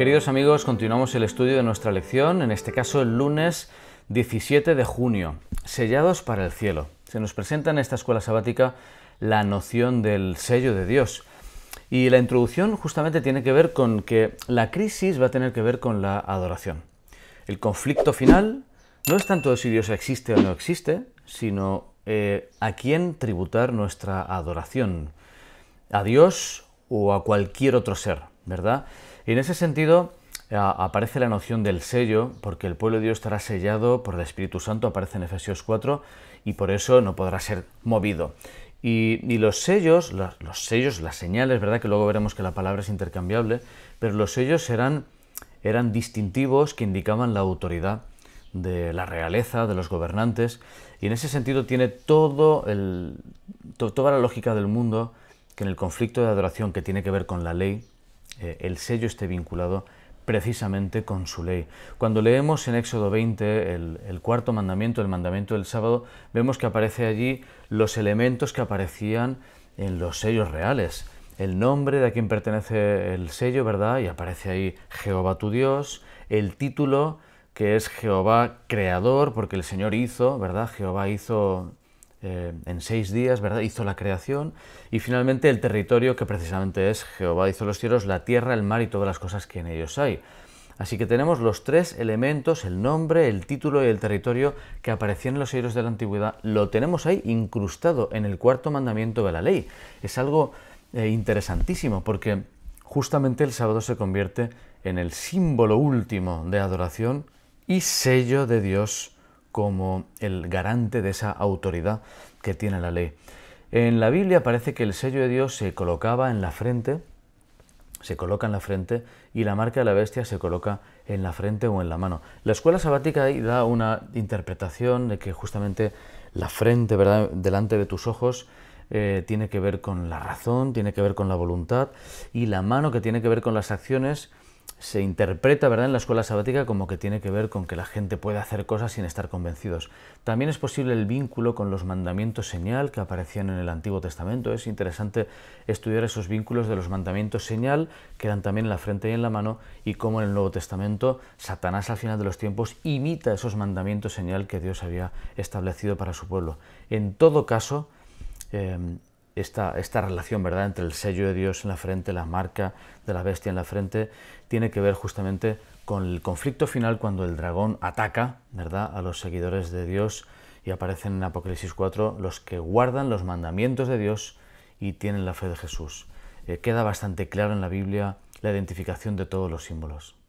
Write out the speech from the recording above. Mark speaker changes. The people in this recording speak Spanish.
Speaker 1: Queridos amigos, continuamos el estudio de nuestra lección, en este caso el lunes 17 de junio, sellados para el cielo. Se nos presenta en esta escuela sabática la noción del sello de Dios. Y la introducción justamente tiene que ver con que la crisis va a tener que ver con la adoración. El conflicto final no es tanto si Dios existe o no existe, sino eh, a quién tributar nuestra adoración. A Dios o a cualquier otro ser, ¿verdad? Y en ese sentido aparece la noción del sello, porque el pueblo de Dios estará sellado por el Espíritu Santo, aparece en Efesios 4, y por eso no podrá ser movido. Y, los sellos, los, sellos, las señales, ¿verdad? Que luego veremos que la palabra es intercambiable, pero los sellos eran, eran distintivos que indicaban la autoridad de la realeza, de los gobernantes, y en ese sentido tiene todo el, toda la lógica del mundo que en el conflicto de adoración que tiene que ver con la ley, eh, el sello esté vinculado precisamente con su ley. Cuando leemos en Éxodo 20 el, cuarto mandamiento, el mandamiento del sábado, vemos que aparece allí los elementos que aparecían en los sellos reales. El nombre de a quien pertenece el sello, ¿verdad? Y aparece ahí Jehová tu Dios, el título que es Jehová creador, porque el Señor hizo, ¿verdad? Jehová hizo eh, en seis días, ¿verdad? Hizo la creación y finalmente el territorio que precisamente es Jehová hizo los cielos, la tierra, el mar y todas las cosas que en ellos hay. Así que tenemos los tres elementos, el nombre, el título y el territorio que aparecían en los sellos de la antigüedad, lo tenemos ahí incrustado en el cuarto mandamiento de la ley. Es algo eh, interesantísimo porque justamente el sábado se convierte en el símbolo último de adoración y sello de Dios como el garante de esa autoridad que tiene la ley. En la Biblia parece que el sello de Dios se colocaba en la frente, se coloca en la frente, y la marca de la bestia se coloca en la frente o en la mano. La escuela sabática ahí da una interpretación de que justamente la frente, ¿verdad? delante de tus ojos, eh, tiene que ver con la razón, tiene que ver con la voluntad, y la mano que tiene que ver con las acciones, se interpreta ¿verdad? en la escuela sabática como que tiene que ver con que la gente puede hacer cosas sin estar convencidos. También es posible el vínculo con los mandamientos señal que aparecían en el Antiguo Testamento. Es interesante estudiar esos vínculos de los mandamientos señal que eran también en la frente y en la mano y cómo en el Nuevo Testamento Satanás al final de los tiempos imita esos mandamientos señal que Dios había establecido para su pueblo. En todo caso, em, esta, esta relación ¿verdad? entre el sello de Dios en la frente, la marca de la bestia en la frente, tiene que ver justamente con el conflicto final cuando el dragón ataca ¿verdad? a los seguidores de Dios y aparecen en Apocalipsis 4 los que guardan los mandamientos de Dios y tienen la fe de Jesús. Eh, queda bastante claro en la Biblia la identificación de todos los símbolos.